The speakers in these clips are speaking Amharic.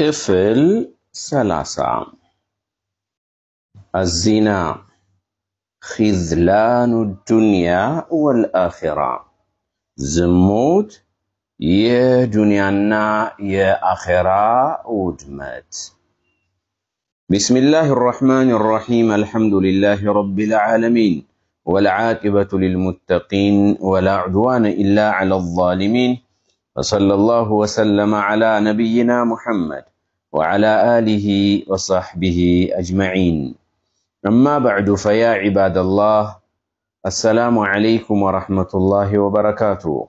قفل سلاسة الزنا خذلان الدنيا والآخرة زموت يا دنيانا يا آخرة ودمت بسم الله الرحمن الرحيم الحمد لله رب العالمين والعاقبة للمتقين ولا عدوان إلا على الظالمين وصلى الله وسلم على نبينا محمد وعلى آله وصحبه أجمعين أما بعد فيا عباد الله السلام عليكم ورحمة الله وبركاته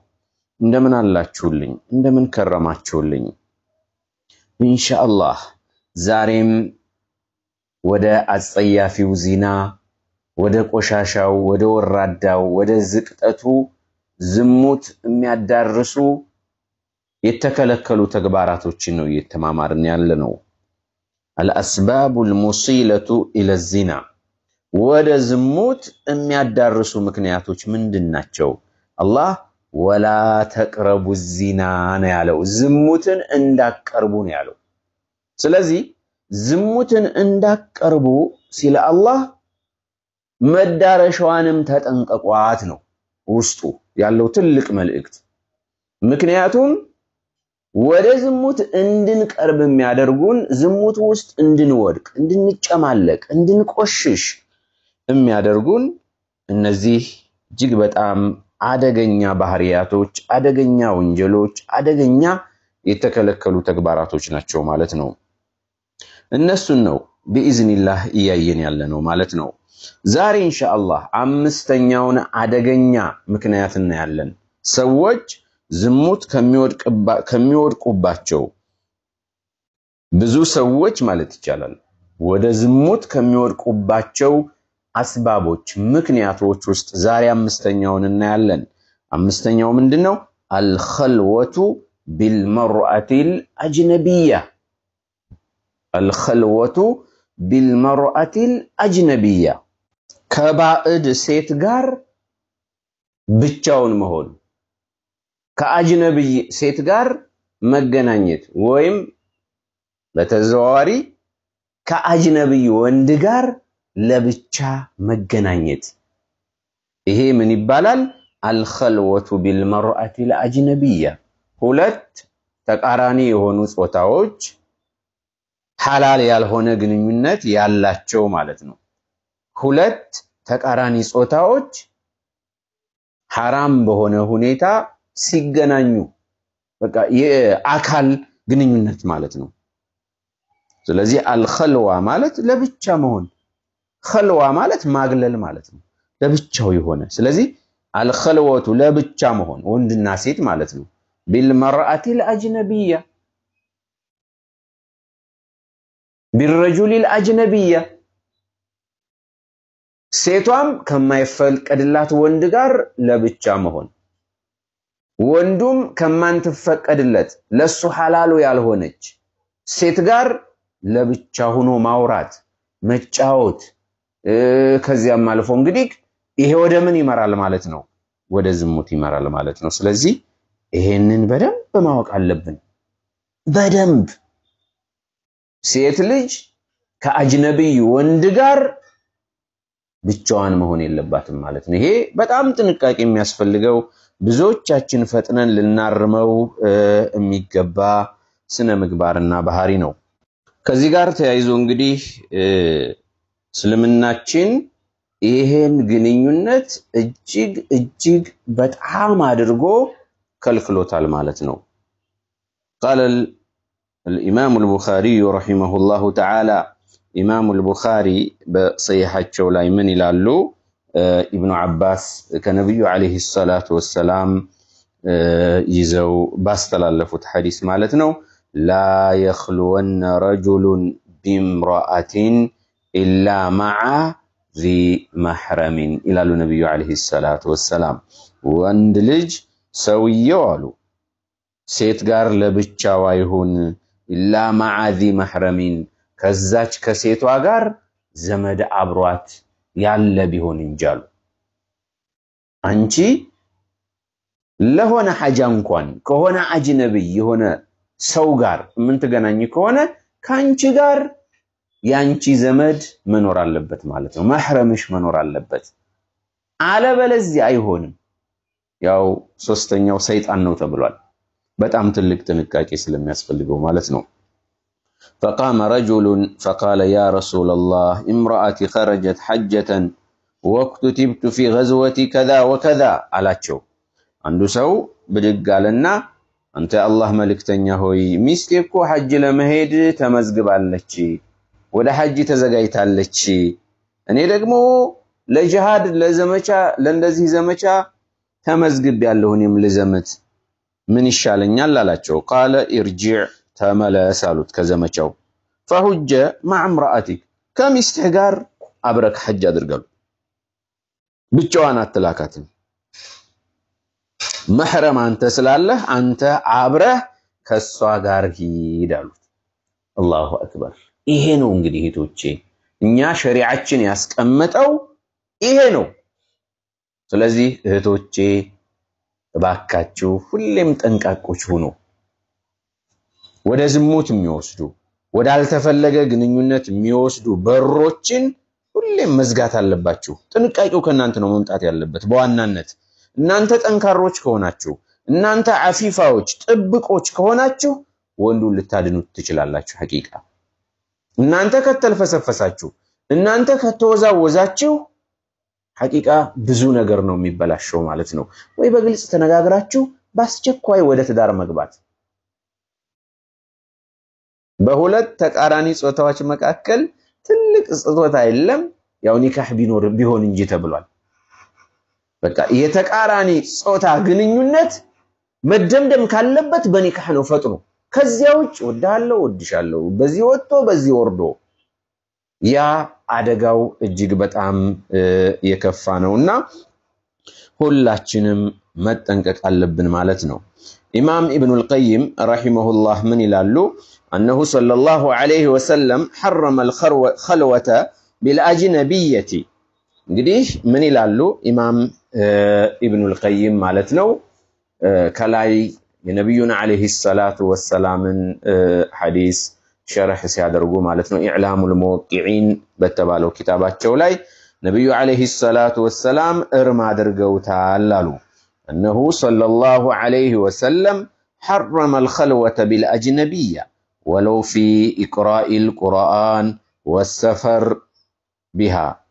اندمن الله تشولين اندمن كرمات تشولين إن شاء الله زارم ودا أصيا في وزينا ودا قشاشا ودا ورادا ودا زكتاتو زموت ميادار رسو የተከለከሉ ተግባራቶችን ነው እየተማማርን ያለ ነው። አልአስባቡ ልሙሲለቱ ኢለ ዚና ወደ ዝሙት የሚያዳርሱ ምክንያቶች ምንድን ናቸው? አላህ ወላ ተቅረቡ ዚና ነው ያለው። ዝሙትን እንዳቀርቡ ነው ያለው። ስለዚህ ዝሙትን እንዳቀርቡ ሲለ አላህ መዳረሻዋንም ተጠንቀቋት ነው ውስጡ ያለው ትልቅ መልእክት ምክንያቱም ወደ ዝሙት እንድንቀርብ የሚያደርጉን ዝሙት ውስጥ እንድንወድቅ፣ እንድንጨማለቅ፣ እንድንቆሽሽ የሚያደርጉን እነዚህ እጅግ በጣም አደገኛ ባህሪያቶች፣ አደገኛ ወንጀሎች፣ አደገኛ የተከለከሉ ተግባራቶች ናቸው ማለት ነው። እነሱን ነው ቢኢዝኒላህ እያየን ያለ ነው ማለት ነው። ዛሬ ኢንሻአላህ አምስተኛውን አደገኛ ምክንያት እናያለን ሰዎች ዝሙት ከሚወድቁባቸው ብዙ ሰዎች ማለት ይቻላል ወደ ዝሙት ከሚወድቁባቸው አስባቦች፣ ምክንያቶች ውስጥ ዛሬ አምስተኛውን እናያለን። አምስተኛው ምንድን ነው? አልኸልወቱ ቢልመርአቲል አጅነቢያ አልኸልወቱ ቢልመርአቲል አጅነቢያ ከባዕድ ሴት ጋር ብቻውን መሆን ከአጅነብይ ሴት ጋር መገናኘት ወይም በተዘዋዋሪ ከአጅነብይ ወንድ ጋር ለብቻ መገናኘት ይሄ ምን ይባላል? አልኸልወቱ ቢልመርአቲ ለአጅነብያ፣ ሁለት ተቃራኒ የሆኑ ጾታዎች ሐላል ያልሆነ ግንኙነት ያላቸው ማለት ነው። ሁለት ተቃራኒ ጾታዎች ሐራም በሆነ ሁኔታ ሲገናኙ በቃ የአካል ግንኙነት ማለት ነው። ስለዚህ አልኸልዋ ማለት ለብቻ መሆን፣ ኸልዋ ማለት ማግለል ማለት ነው፣ ለብቻው የሆነ ስለዚህ አልኸልወቱ ለብቻ መሆን ወንድና ሴት ማለት ነው። ቢልመርአቲል ልአጅነቢያ ቢረጁል አጅነቢያ ሴቷም ከማይፈልቀድላት ወንድ ጋር ለብቻ መሆን ወንዱም ከማንትፈቀድለት ለሱ ሐላሉ ያልሆነች ሴት ጋር ለብቻ ሆኖ ማውራት፣ መጫወት ከዚያም አልፎ እንግዲህ ይሄ ወደ ምን ይመራል ማለት ነው? ወደ ዝሙት ይመራል ማለት ነው። ስለዚህ ይሄንን በደንብ ማወቅ አለብን። በደንብ ሴት ልጅ ከአጅነብይ ወንድ ጋር ብቻዋን መሆን የለባትም ማለት ነው። ይሄ በጣም ጥንቃቄ የሚያስፈልገው ብዙዎቻችን ፈጥነን ልናርመው የሚገባ ስነ ምግባርና ባህሪ ነው። ከዚህ ጋር ተያይዞ እንግዲህ እስልምናችን ይሄን ግንኙነት እጅግ እጅግ በጣም አድርጎ ከልክሎታል ማለት ነው። ቃለ الإمام البخاري رحمه الله تعالى إمام البخاري بصيحة شولاي من ኢብኑ ዓባስ ከነቢዩ ዓለይሂ ሰላቱ ወሰላም ይዘው ባስተላለፉት ሐዲስ ማለት ነው። ላ የኽልወነ ረጁሉን ቢምራአቲን ኢላ መዓ ዚ ማሕረሚን ይላሉ ነቢዩ ዓለይሂ ሰላቱ ወሰላም። ወንድ ልጅ ሰውየው አሉ ሴት ጋር ለብቻዋ ይሁን ኢላ መዓ ዚ ማሕረሚን ከዛች ከሴቷ ጋር ዘመድ አብሯት ያለ ቢሆን እንጂ አሉ። አንቺ ለሆነ ሐጃ እንኳን ከሆነ አጅነብይ የሆነ ሰው ጋር የምትገናኝ ከሆነ ከአንቺ ጋር የአንቺ ዘመድ መኖር አለበት ማለት ነው። መሕረምሽ መኖር አለበት፣ አለበለዚያ አይሆንም። ያው ሶስተኛው ሰይጣን ነው ተብሏል። በጣም ትልቅ ጥንቃቄ ስለሚያስፈልገው ማለት ነው። فقام رجل فقال يا رسول الله امرأتي خرجت حجة ወክቱቲብቱ ፊ ገዝወቲ ከዛ ወከዛ አላቸው። አንዱ ሰው ብድግ አለና አንተ የአላህ መልእክተኛ ሆይ ሚስቴ እኮ ሐጅ ለመሄድ ተመዝግባለች፣ ወደ ሐጅ ተዘጋጅታለች። እኔ ደግሞ ለጅሃድ ለዘመቻ ለእንደዚህ ዘመቻ ተመዝግብ ያለሁን የምልዘመት ምን ይሻለኛል አላቸው። ቃለ ኢርጂዕ ተመለስ አሉት ከዘመቻው። ፈሁጀ ማዕ እምረአቲክ ከሚስትህ ጋር አብረክ ሐጅ አድርጋሉ። ብቻዋን አትላካትም። መሕረም አንተ ስላለህ አንተ አብረህ ከሷ ጋር ሂድ አሉት። አላሁ አክበር። ይሄ ነው እንግዲህ እህቶቼ እኛ ሸሪዓችን ያስቀመጠው ይሄ ነው። ስለዚህ እህቶቼ እባካችሁ ሁሌም ጠንቃቆች ሁኑ። ወደ ዝሙት የሚወስዱ ወዳልተፈለገ ግንኙነት የሚወስዱ በሮችን ሁሌም መዝጋት አለባችሁ። ጥንቃቄው ከእናንተ ነው መምጣት ያለበት በዋናነት እናንተ ጠንካሮች ከሆናችሁ፣ እናንተ አፊፋዎች ጥብቆች ከሆናችሁ ወንዱን ልታድኑት ትችላላችሁ። ሐቂቃ እናንተ ከተልፈሰፈሳችሁ፣ እናንተ ከተወዛወዛችሁ ሐቂቃ ብዙ ነገር ነው የሚበላሸው ማለት ነው። ወይ በግልጽ ተነጋግራችሁ በአስቸኳይ ወደ ትዳር መግባት በሁለት ተቃራኒ ጾታዎች መካከል ትልቅ ጾታ የለም፣ ያው ኒካህ ቢኖር ቢሆን እንጂ ተብሏል። በቃ የተቃራኒ ጾታ ግንኙነት መደምደም ካለበት በኒካህ ነው ፈጥኖ። ከዚያ ውጭ ወዳለው ወድሻለው በዚህ ወጥቶ በዚህ ወርዶ ያ አደጋው እጅግ በጣም የከፋ ነውና ሁላችንም መጠንቀቅ አለብን ማለት ነው። ኢማም ኢብኑል ቀይም ረሂመሁላህ ምን ይላሉ? أنه صلى الله عليه وسلم حرم الخلوة بالأجنبية قديش من لالو إمام ابن القيم مالتنو كلاي نبينا عليه الصلاة والسلام حديث شرح سيادة رقو مالتنو إعلام الموقعين بالتبالو كتابات شولاي نبي عليه الصلاة والسلام إرما درقو تعالالو أنه صلى الله عليه وسلم حرم الخلوة بالأجنبية ولو في إقراء القرآن والسفر بها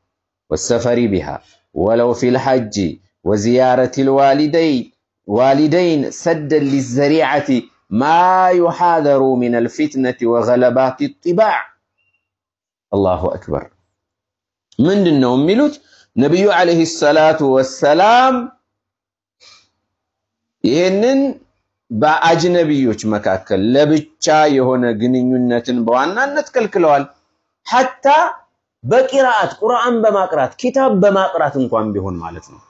والسفر بها ولو في الحج وزيارة الوالدين والدين سدا للزريعة ما يحاذر من الفتنة وغلبات الطباع الله أكبر من النوم ملوت نبي عليه الصلاة والسلام ይህንን በአጅነቢዮች መካከል ለብቻ የሆነ ግንኙነትን በዋናነት ከልክለዋል። ሐታ በቂራአት ቁርአን በማቅራት ኪታብ በማቅራት እንኳን ቢሆን ማለት ነው።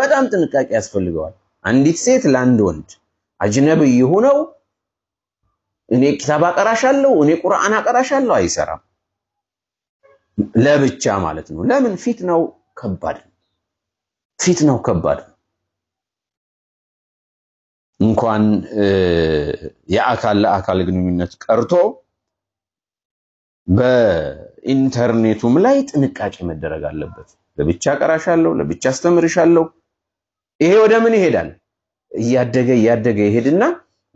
በጣም ጥንቃቄ ያስፈልገዋል። አንዲት ሴት ለአንድ ወንድ አጅነቢይ ሆነው እኔ ኪታብ አቀራሻለሁ፣ እኔ ቁርአን አቀራሻለሁ አይሰራም። ለብቻ ማለት ነው። ለምን? ነው ከባድ ነው። ከባድ ነው። እንኳን የአካል ለአካል ግንኙነት ቀርቶ በኢንተርኔቱም ላይ ጥንቃቄ መደረግ አለበት። ለብቻ ቀራሻለሁ፣ ለብቻ አስተምርሻለሁ። ይሄ ወደ ምን ይሄዳል? እያደገ እያደገ ይሄድና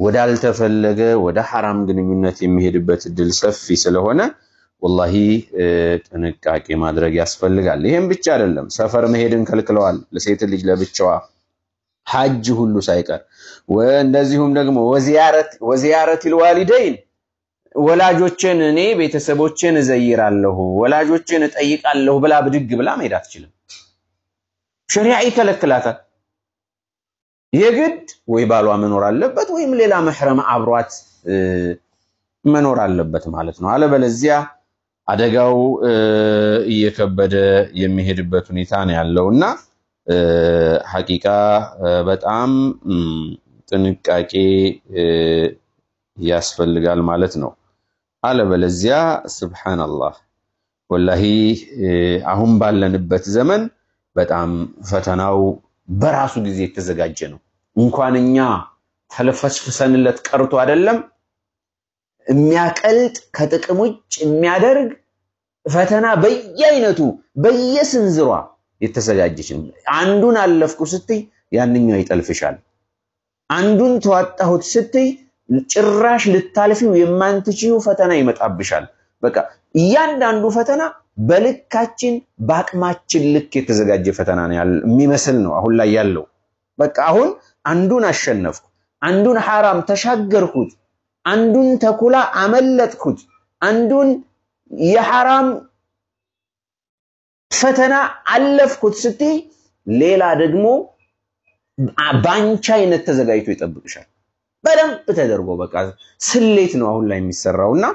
ወዳልተፈለገ ወደ ሐራም ግንኙነት የሚሄድበት እድል ሰፊ ስለሆነ ወላሂ ጥንቃቄ ማድረግ ያስፈልጋል። ይሄም ብቻ አይደለም፣ ሰፈር መሄድን ከልክለዋል። ለሴት ልጅ ለብቻዋ ሐጅ ሁሉ ሳይቀር እንደዚሁም ደግሞ ወዚያረት ልዋሊደይን ወላጆችን እኔ ቤተሰቦችን እዘይራለሁ ወላጆችን እጠይቃለሁ ብላ ብድግ ብላ መሄድ አትችልም። ሸሪዓ ይከለክላታል። የግድ ወይ ባሏ መኖር አለበት ወይም ሌላ መሕረም አብሯት መኖር አለበት ማለት ነው። አለበለዚያ አደጋው እየከበደ የሚሄድበት ሁኔታ ነው ያለውና ሀቂቃ በጣም ጥንቃቄ ያስፈልጋል ማለት ነው። አለበለዚያ ስብሓንላህ ወላሂ አሁን ባለንበት ዘመን በጣም ፈተናው በራሱ ጊዜ የተዘጋጀ ነው። እንኳን እኛ ተለፈስፍሰንለት ቀርቶ አይደለም የሚያቀልጥ ከጥቅም ውጭ የሚያደርግ ፈተና በየአይነቱ በየስንዝሯ የተዘጋጀች አንዱን አለፍኩ ስትይ ያንኛው ይጠልፍሻል። አንዱን ተዋጣሁት ስትይ ጭራሽ ልታልፊው የማንትችው ፈተና ይመጣብሻል። በቃ እያንዳንዱ ፈተና በልካችን በአቅማችን ልክ የተዘጋጀ ፈተና ነው የሚመስል ነው አሁን ላይ ያለው። በቃ አሁን አንዱን አሸነፍኩ፣ አንዱን ሐራም ተሻገርኩት፣ አንዱን ተኩላ አመለጥኩት፣ አንዱን የሐራም ፈተና አለፍኩት ስትይ ሌላ ደግሞ ባንቺ አይነት ተዘጋጅቶ ይጠብቅሻል። በደንብ ተደርጎ በቃ ስሌት ነው አሁን ላይ የሚሰራው እና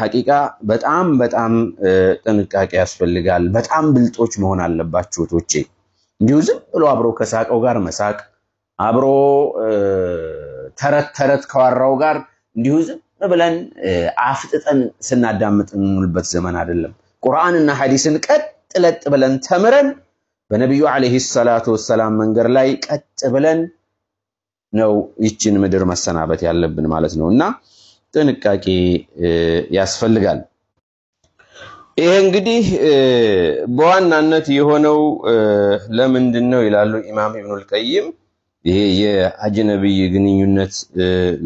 ሐቂቃ በጣም በጣም ጥንቃቄ ያስፈልጋል። በጣም ብልጦች መሆን አለባችሁ እህቶቼ። እንዲሁ ዝም ብሎ አብሮ ከሳቀው ጋር መሳቅ፣ አብሮ ተረት ተረት ከዋራው ጋር እንዲሁ ዝም ብለን አፍጥጠን ስናዳምጥ የምንውልበት ዘመን አይደለም። ቁርአንና ሐዲስን ቀጥ ለጥ ብለን ተምረን በነቢዩ ዓለይሂ ሰላቱ ወሰላም መንገድ ላይ ቀጥ ብለን ነው ይችን ምድር መሰናበት ያለብን ማለት ነው እና ጥንቃቄ ያስፈልጋል። ይሄ እንግዲህ በዋናነት የሆነው ለምንድን ነው ይላሉ ኢማም ኢብኑል ቀይም። ይሄ የአጅነቢይ ግንኙነት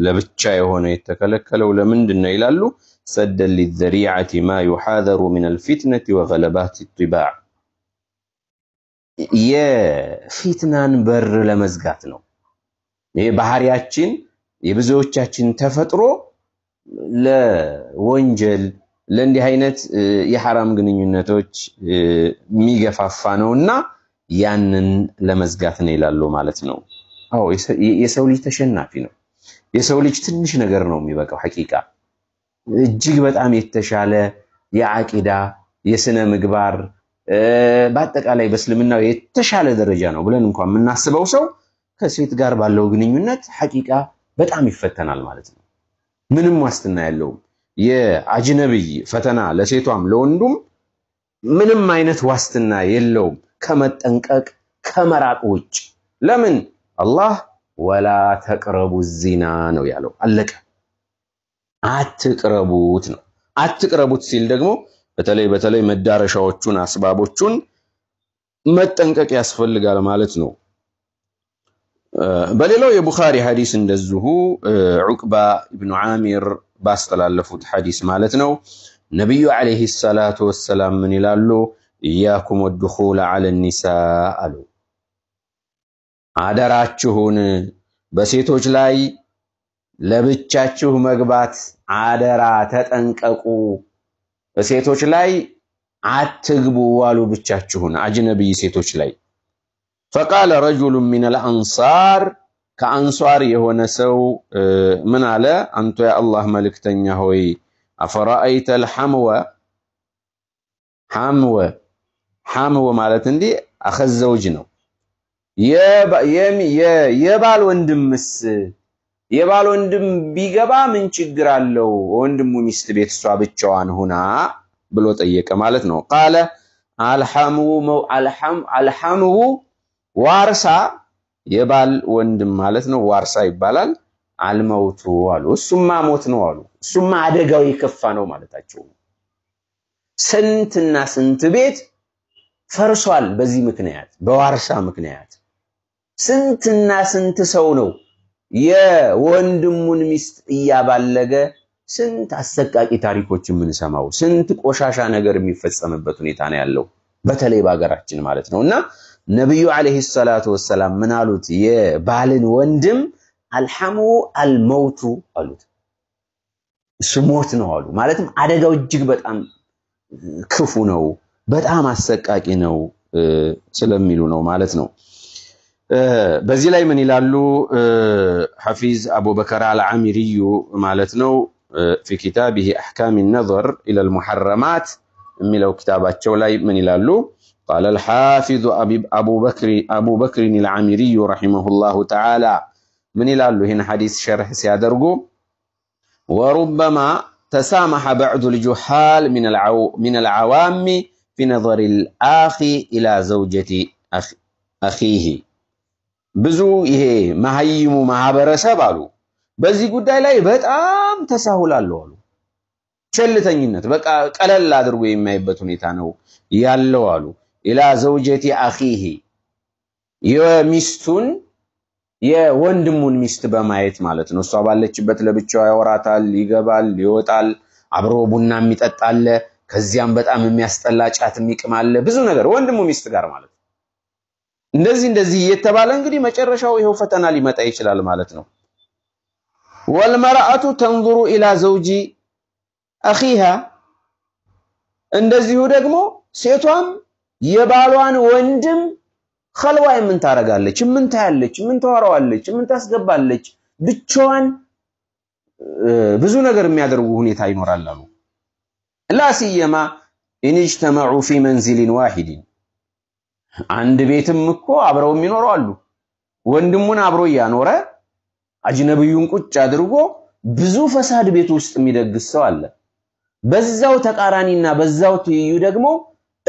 ለብቻ የሆነ የተከለከለው ለምንድን ነው ይላሉ። سدا للذريعة ما يحاذر من الفتنة وغلبات الطباع የፊትናን በር ለመዝጋት ነው። ይህ ባህሪያችን የብዙዎቻችን ተፈጥሮ ለወንጀል ለእንዲህ አይነት የሐራም ግንኙነቶች የሚገፋፋ ነው እና ያንን ለመዝጋት ነው ይላሉ ማለት ነው። አዎ የሰው ልጅ ተሸናፊ ነው። የሰው ልጅ ትንሽ ነገር ነው የሚበቃው ሐቂቃ እጅግ በጣም የተሻለ የአቂዳ የስነ ምግባር በአጠቃላይ በእስልምናው የተሻለ ደረጃ ነው ብለን እንኳን የምናስበው ሰው ከሴት ጋር ባለው ግንኙነት ሐቂቃ በጣም ይፈተናል ማለት ነው። ምንም ዋስትና ያለውም የአጅነብይ ፈተና ለሴቷም ለወንዱም ምንም አይነት ዋስትና የለውም ከመጠንቀቅ ከመራቅ ውጭ። ለምን አላህ ወላ ተቅረቡ ዚና ነው ያለው። አለቀ። አትቅረቡት ነው። አትቅረቡት ሲል ደግሞ በተለይ በተለይ መዳረሻዎቹን አስባቦቹን መጠንቀቅ ያስፈልጋል ማለት ነው። በሌላው የቡኻሪ ሐዲስ እንደዚሁ ዑቅባ ኢብኑ ዓሚር ባስተላለፉት ሐዲስ ማለት ነው ነቢዩ ዓለይሂ ሰላቱ ወሰላም ምን ይላሉ? እያኩም ወድኹል ዐለ ኒሳ አሉ። አደራችሁን በሴቶች ላይ ለብቻችሁ መግባት አደራ ተጠንቀቁ፣ ሴቶች ላይ አትግቡ አሉ። ብቻችሁን አጅነቢይ ሴቶች ላይ ፈቃለ ረጁሉ ሚነል አንሳር ከአንሷር የሆነ ሰው ምን አለ? አንተ የአላህ መልእክተኛ ሆይ አፈራአይተል ሐምወ ሐምወ ሐምወ ማለት እንዲህ አኸዘውጅ ነው የባል ወንድምስ የባል ወንድም ቢገባ ምን ችግር አለው? ወንድሙ ሚስት ቤት እሷ ብቻዋን ሁና ብሎ ጠየቀ ማለት ነው። ቃለ አልሐምው ዋርሳ የባል ወንድም ማለት ነው። ዋርሳ ይባላል። አልመውቱ አሉ። እሱማ ሞት ነው አሉ። እሱማ አደጋው የከፋ ነው ማለታቸው ስንትና ስንት ቤት ፈርሷል በዚህ ምክንያት፣ በዋርሳ ምክንያት ስንትና ስንት ሰው ነው የወንድሙን ሚስት እያባለገ ስንት አሰቃቂ ታሪኮች የምንሰማው ስንት ቆሻሻ ነገር የሚፈጸምበት ሁኔታ ነው ያለው፣ በተለይ በሀገራችን ማለት ነው። እና ነቢዩ ዓለይሂ ሰላቱ ወሰላም ምን አሉት? የባልን ወንድም አልሐሙ አልመውቱ አሉት። እሱ ሞት ነው አሉ። ማለትም አደጋው እጅግ በጣም ክፉ ነው፣ በጣም አሰቃቂ ነው ስለሚሉ ነው ማለት ነው። بزي من يلالو حفيز أبو بكر على عميريو مالتنو في كتابه أحكام النظر إلى المحرمات ملو كتابات شولاي من يلالو قال الحافظ أبو بكر أبو بكر العميري رحمه الله تعالى من يلالو هنا حديث شرح سيادرقو وربما تسامح بعض الجحال من العو من العوام في نظر الأخ إلى زوجة أخ أخيه ብዙ ይሄ መሀይሙ ማህበረሰብ አሉ በዚህ ጉዳይ ላይ በጣም ተሳሁላለሁ አሉ። ቸልተኝነት በቃ ቀለል አድርጎ የሚያይበት ሁኔታ ነው ያለው አሉ። ኢላ ዘውጀቲ አኺሂ የሚስቱን የወንድሙን ሚስት በማየት ማለት ነው። እሷ ባለችበት ለብቻዋ ያወራታል፣ ይገባል፣ ይወጣል፣ አብሮ ቡና የሚጠጣለ ከዚያም በጣም የሚያስጠላ ጫት የሚቅማለ ብዙ ነገር ወንድሙ ሚስት ጋር ማለት ነው። እንደዚህ እንደዚህ እየተባለ እንግዲህ መጨረሻው ይኸው ፈተና ሊመጣ ይችላል ማለት ነው። ወልመርአቱ ተንዙሩ ኢላ ዘውጂ አኺሃ እንደዚሁ ደግሞ ሴቷም የባሏን ወንድም ኸልዋ የምን ታረጋለች? ምን ታያለች? ምን ታወራዋለች? ምን ታስገባለች? ብቻዋን ብዙ ነገር የሚያደርጉ ሁኔታ ይኖራል አሉ ላሲየማ ኢንጅተመዑ ፊ መንዚሊን ዋሂድን አንድ ቤትም እኮ አብረው የሚኖሩ አሉ። ወንድሙን አብሮ እያኖረ አጅነብዩን ቁጭ አድርጎ ብዙ ፈሳድ ቤት ውስጥ የሚደግስ ሰው አለ። በዛው ተቃራኒና በዛው ትይዩ ደግሞ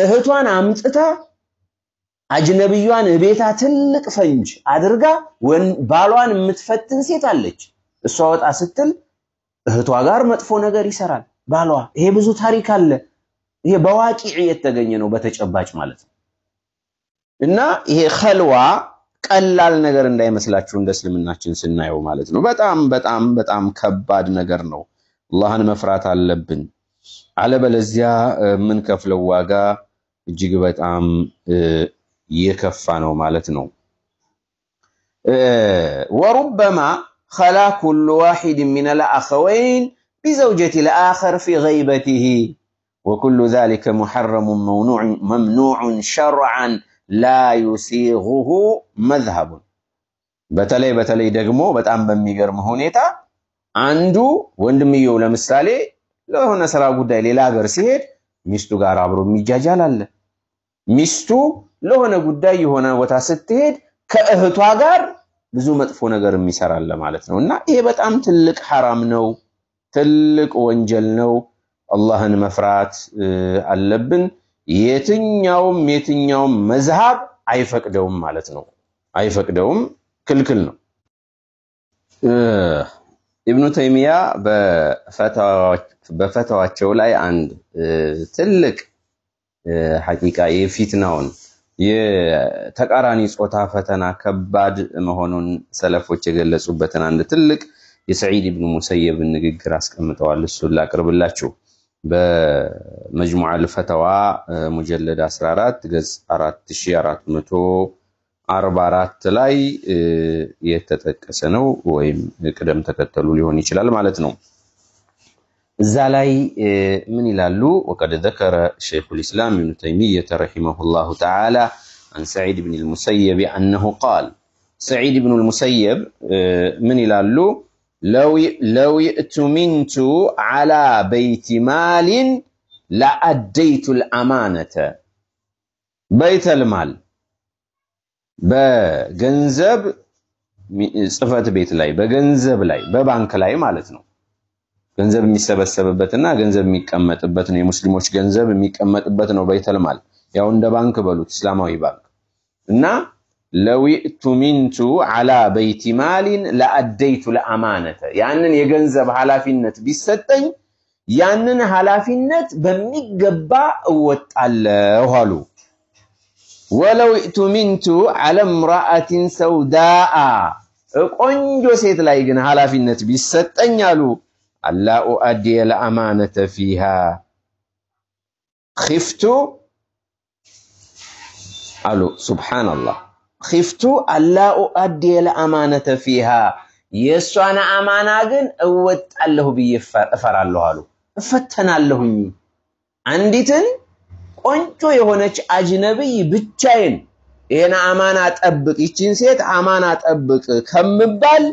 እህቷን አምጥታ አጅነብዩን እቤታ ትልቅ ፈንጅ አድርጋ ባሏን የምትፈትን ሴት አለች። እሷ ወጣ ስትል እህቷ ጋር መጥፎ ነገር ይሰራል ባሏ። ይሄ ብዙ ታሪክ አለ። ይሄ በዋቂዕ የተገኘ ነው፣ በተጨባጭ ማለት ነው። እና ይሄ ኸልዋ ቀላል ነገር እንዳይመስላችሁ እንደ እስልምናችን ስናየው ማለት ነው። በጣም በጣም በጣም ከባድ ነገር ነው። አላህን መፍራት አለብን። አለበለዚያ የምንከፍለው ዋጋ እጅግ በጣም የከፋ ነው ማለት ነው። ወሩበማ ኸላ ኩሉ ዋሂድ ሚነል አኸወይን ቢዘውጀቲ ልአኸር ፊ ገይበቲሂ ወኩሉ ዛሊከ ሙሐረሙን መምኑዑን ሸርዐን ላ ዩሲጉሁ መዝሀቡን በተለይ በተለይ ደግሞ በጣም በሚገርም ሁኔታ አንዱ ወንድምየው ለምሳሌ ለሆነ ስራ ጉዳይ ሌላ ሀገር ሲሄድ ሚስቱ ጋር አብሮ የሚጃጃል አለ። ሚስቱ ለሆነ ጉዳይ የሆነ ቦታ ስትሄድ ከእህቷ ጋር ብዙ መጥፎ ነገር የሚሰራለ ማለት ነው። እና ይሄ በጣም ትልቅ ሐራም ነው፣ ትልቅ ወንጀል ነው። አላህን መፍራት አለብን። የትኛውም የትኛውም መዝሃብ አይፈቅደውም ማለት ነው። አይፈቅደውም፣ ክልክል ነው። ኢብኑ ተይሚያ በፈተዋቸው ላይ አንድ ትልቅ ሐቂቃ የፊትናውን የተቃራኒ ጾታ ፈተና ከባድ መሆኑን ሰለፎች የገለጹበትን አንድ ትልቅ የሰዒድ ኢብኑ ሙሰየብን ንግግር አስቀምጠዋል። እሱን ላቅርብላችሁ። بمجموعة الفتوى آه، مجلد أسرارات قز أرات شيارات متو أربارات لاي آه، يتتك سنو ويم كدم تكتلو ليوني شلال مالتنو زالاي من الالو آه، وقد ذكر شيخ الإسلام ابن تيمية رحمه الله تعالى عن سعيد بن المسيب أنه قال سعيد بن المسيب من الالو ለው ሚንቱ ዓላ በይቲ ማሊን ለአደይቱል አማነተ በይተልማል በገንዘብ ጽህፈት ቤት ላይ በገንዘብ ላይ በባንክ ላይ ማለት ነው። ገንዘብ የሚሰበሰብበትና ገንዘብ የሚቀመጥበት ነው። የሙስሊሞች ገንዘብ የሚቀመጥበት ነው። በይተልማል ያው እንደ ባንክ በሉት፣ እስላማዊ ባንክ እና ለዊእቱ ሚንቱ ዓላ በይቲ ማሊን ለአደይቱ ለአማነተ ያንን የገንዘብ ኃላፊነት ቢሰጠኝ ያንን ኃላፊነት በሚገባ እወጣለሁ አሉ። ወለው ኢእቱ ሚንቱ ዓላ እምራአቲን ሰውዳአ ቆንጆ ሴት ላይ ግን ኃላፊነት ቢሰጠኝ አሉ አላ ኡአዲየ ለአማነተ ፊሃ ኪፍቱ አሉ። ሱብሓነላህ ኺፍቱ አላ ኡአዲየል አማነተ ፊሃ የእሷን አማና ግን እወጣለሁ ብዬ እፈራለሁ አሉ። እፈተናለሁኝ አንዲትን ቆንጆ የሆነች አጅነብይ ብቻዬን ይሄን አማና ጠብቅ፣ ይችን ሴት አማና ጠብቅ ከምባል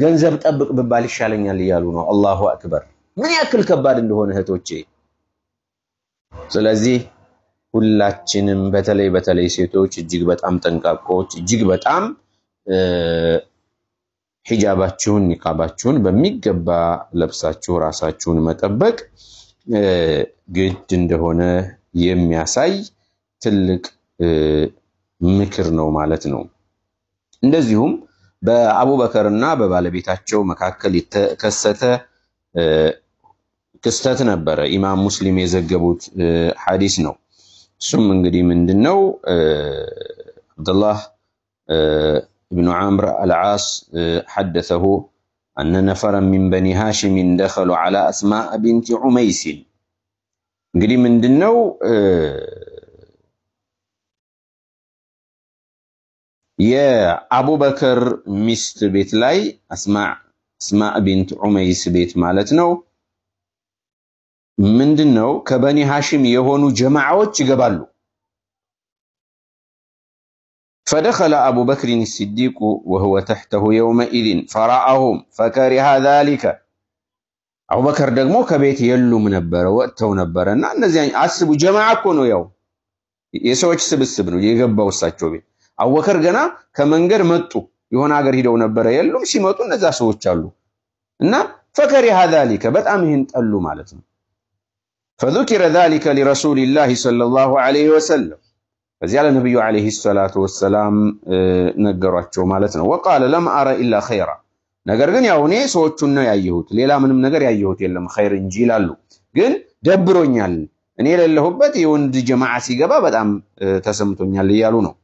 ገንዘብ ጠብቅ ብባል ይሻለኛል እያሉ ነው። አላሁ አክበር! ምን ያክል ከባድ እንደሆነ እህቶቼ። ስለዚህ ሁላችንም በተለይ በተለይ ሴቶች እጅግ በጣም ጠንቃቆች፣ እጅግ በጣም ሂጃባችሁን ኒቃባችሁን በሚገባ ለብሳችሁ ራሳችሁን መጠበቅ ግድ እንደሆነ የሚያሳይ ትልቅ ምክር ነው ማለት ነው። እንደዚሁም በአቡበከር እና በባለቤታቸው መካከል የተከሰተ ክስተት ነበረ። ኢማም ሙስሊም የዘገቡት ሐዲስ ነው። እሱም እንግዲህ ምንድን ነው አብደላህ ابن عمرو العاص حدثه أن نفرا من بني هاشم دخلوا على أسماء بنت عميس قريب من دنو يا أبو بكر مست بيت لاي أسماء أسماء بنت عميس بيت مالتنو ምንድን ነው ከበኒ ሃሽም የሆኑ ጀማዓዎች ይገባሉ። ፈደኸለ አቡበክሪን ሲዲቁ ወህወ ተሕተሁ የውመኢዝን ፈራአሁም ፈከሪሃ ዛሊከ። አቡበከር ደግሞ ከቤት የሉም ነበረ፣ ወጥተው ነበረ እና እነዚያ አስቡ፣ ጀማዓ እኮ ነው፣ ያው የሰዎች ስብስብ ነው የገባው እሳቸው ቤት። አቡበከር ገና ከመንገድ መጡ፣ የሆነ ሀገር ሂደው ነበረ፣ የሉም። ሲመጡ እነዛ ሰዎች አሉ እና ፈከሪሃ ዛሊከ በጣም ይህን ጠሉ ማለት ነው። فذكر ذلك لرسول الله صلى الله عليه وسلم فزي على النبي عليه الصلاة والسلام اه، ነገሯቸው ማለት ነው وقال لم أرى إلا خيرا ነገር ግን ያው እኔ ሰዎቹን ነው ያየሁት ሌላ ምንም ነገር ያየሁት የለም ኸይር እንጂ ይላሉ ግን ደብሮኛል እኔ የሌለሁበት የወንድ ጀማዓ ሲገባ በጣም اه፣ ተሰምቶኛል እያሉ ነው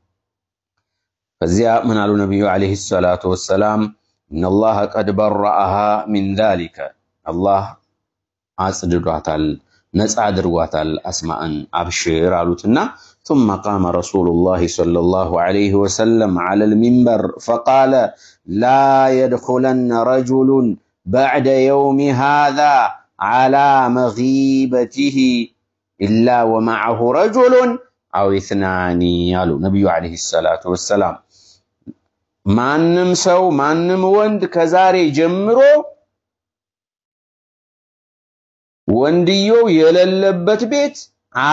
فزيا من قالوا النبي عليه الصلاة والسلام إن الله قد برأها من ذلك الله عصدرتها ነፃ አድርጓታል አስማአን አብሽር አሉትና ثم قام رسول الله صلى الله عليه وسلم على المنبر فقال لا يدخلن رجل بعد يوم هذا على مغيبته إلا ومعه رجل أو اثنان يالو نبي عليه الصلاة والسلام ما نمسو ما نموند كزاري جمرو ወንድየው የሌለበት ቤት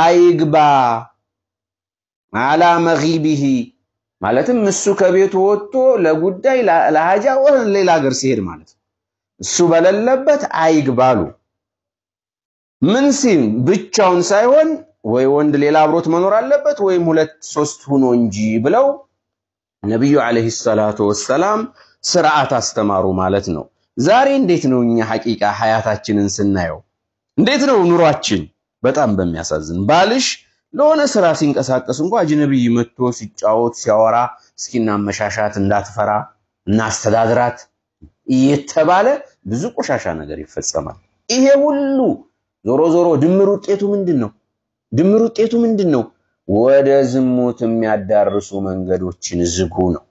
አይግባ። ማላ መጊቢሂ ማለትም እሱ ከቤቱ ወጥቶ ለጉዳይ ለሀጃ ወህን ሌላ ሀገር ሲሄድ ማለት ነው። እሱ በሌለበት አይግባሉ። ምን ሲል ብቻውን ሳይሆን ወይ ወንድ ሌላ አብሮት መኖር አለበት ወይም ሁለት ሶስት ሁኖ እንጂ ብለው ነቢዩ አለይሂ ሰላቱ ወሰላም ስርዓት አስተማሩ ማለት ነው። ዛሬ እንዴት ነው እኛ ሐቂቃ ሀያታችንን ስናየው እንዴት ነው ኑሯችን? በጣም በሚያሳዝን ባልሽ ለሆነ ስራ ሲንቀሳቀስ እንኳ አጅነቢይ መጥቶ ሲጫወት ሲያወራ እስኪና መሻሻት እንዳትፈራ እናስተዳድራት እየተባለ ብዙ ቆሻሻ ነገር ይፈጸማል። ይሄ ሁሉ ዞሮ ዞሮ ድምር ውጤቱ ምንድን ነው? ድምር ውጤቱ ምንድን ነው? ወደ ዝሙት የሚያዳርሱ መንገዶችን ዝጉ ነው።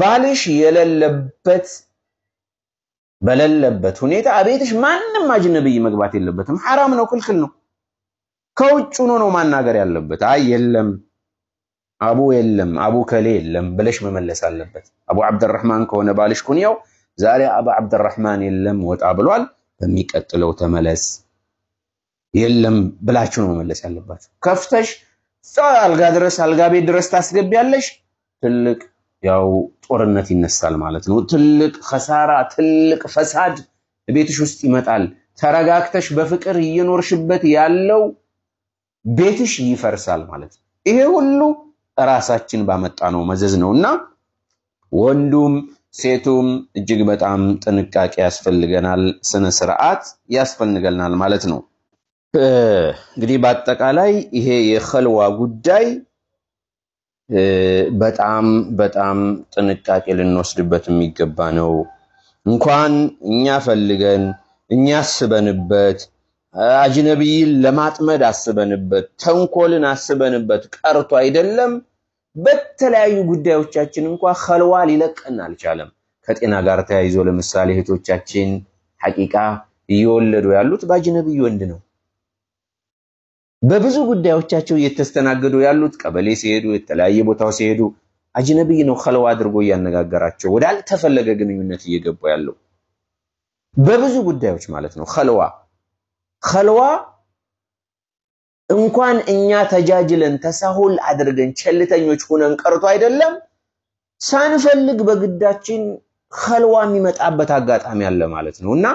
ባልሽ የሌለበት በሌለበት ሁኔታ አቤትሽ ማንም አጅነብይ መግባት የለበትም። ሐራም ነው፣ ክልክል ነው። ከውጭ ሆኖ ነው ማናገር ያለበት። አይ የለም አቡ የለም አቡ ከሌ የለም ብለሽ መመለስ አለበት። አቡ አብደረህማን ከሆነ ባልሽ ኩንያው ዛሬ አቡ አብደረህማን የለም ወጣ ብሏል፣ በሚቀጥለው ተመለስ የለም ብላችሁ ነው መመለስ ያለባችሁ። ከፍተሽ አልጋ ድረስ አልጋ ቤት ድረስ ታስገቢያለሽ ትልቅ ያው ጦርነት ይነሳል ማለት ነው። ትልቅ ኸሳራ፣ ትልቅ ፈሳድ ቤትሽ ውስጥ ይመጣል። ተረጋግተሽ በፍቅር እየኖርሽበት ያለው ቤትሽ ይፈርሳል ማለት ነው። ይሄ ሁሉ ራሳችን ባመጣ ነው መዘዝ ነው እና ወንዱም ሴቱም እጅግ በጣም ጥንቃቄ ያስፈልገናል፣ ስነ ስርዓት ያስፈልገናል ማለት ነው። እንግዲህ በአጠቃላይ ይሄ የኸልዋ ጉዳይ በጣም በጣም ጥንቃቄ ልንወስድበት የሚገባ ነው። እንኳን እኛ ፈልገን እኛ አስበንበት አጅነቢይን ለማጥመድ አስበንበት ተንኮልን አስበንበት ቀርቶ አይደለም በተለያዩ ጉዳዮቻችን እንኳ ኸልዋ ሊለቀን አልቻለም። ከጤና ጋር ተያይዞ ለምሳሌ እህቶቻችን ሐቂቃ እየወለዱ ያሉት በአጅነቢይ ወንድ ነው። በብዙ ጉዳዮቻቸው እየተስተናገዱ ያሉት ቀበሌ ሲሄዱ፣ የተለያየ ቦታው ሲሄዱ አጅነቢይ ነው ከለዋ አድርጎ እያነጋገራቸው ወዳልተፈለገ ግንኙነት እየገቡ ያለው በብዙ ጉዳዮች ማለት ነው። ከለዋ ከለዋ እንኳን እኛ ተጃጅለን ተሳሁል አድርገን ቸልተኞች ሆነን ቀርቶ አይደለም ሳንፈልግ በግዳችን ከልዋ የሚመጣበት አጋጣሚ አለ ማለት ነው እና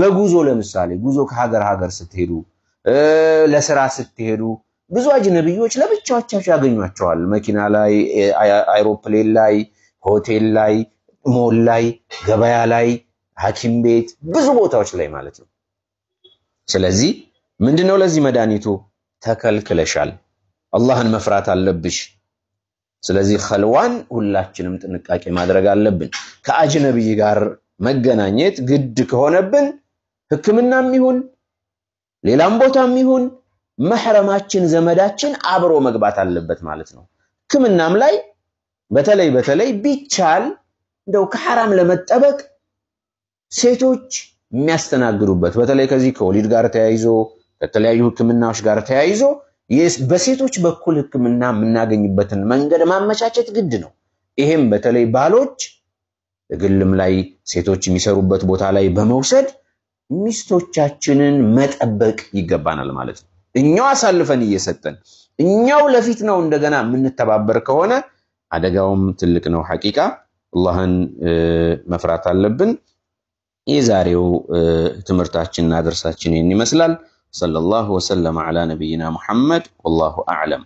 በጉዞ ለምሳሌ ጉዞ ከሀገር ሀገር ስትሄዱ ለስራ ስትሄዱ ብዙ አጅነብዮች ለብቻዎቻቸው ያገኟቸዋል። መኪና ላይ፣ አይሮፕሌን ላይ፣ ሆቴል ላይ፣ ሞል ላይ፣ ገበያ ላይ፣ ሐኪም ቤት፣ ብዙ ቦታዎች ላይ ማለት ነው። ስለዚህ ምንድነው ለዚህ መድኃኒቱ? ተከልክለሻል። አላህን መፍራት አለብሽ። ስለዚህ ኸልዋን ሁላችንም ጥንቃቄ ማድረግ አለብን። ከአጅነብይ ጋር መገናኘት ግድ ከሆነብን ህክምናም ይሁን ሌላም ቦታም ይሁን መሕረማችን ዘመዳችን አብሮ መግባት አለበት ማለት ነው። ሕክምናም ላይ በተለይ በተለይ ቢቻል እንደው ከሐራም ለመጠበቅ ሴቶች የሚያስተናግዱበት በተለይ ከዚህ ከወሊድ ጋር ተያይዞ ከተለያዩ ሕክምናዎች ጋር ተያይዞ በሴቶች በኩል ሕክምና የምናገኝበትን መንገድ ማመቻቸት ግድ ነው። ይሄም በተለይ ባሎች እግልም ላይ ሴቶች የሚሰሩበት ቦታ ላይ በመውሰድ ሚስቶቻችንን መጠበቅ ይገባናል ማለት ነው። እኛው አሳልፈን እየሰጠን እኛው ለፊት ነው እንደገና የምንተባበር ከሆነ አደጋውም ትልቅ ነው። ሐቂቃ አላህን መፍራት አለብን። የዛሬው ትምህርታችንና ድርሳችን ይህን ይመስላል። ሰለላሁ ወሰለም ዐላ ነቢይና ሙሐመድ ወላሁ አዕለም።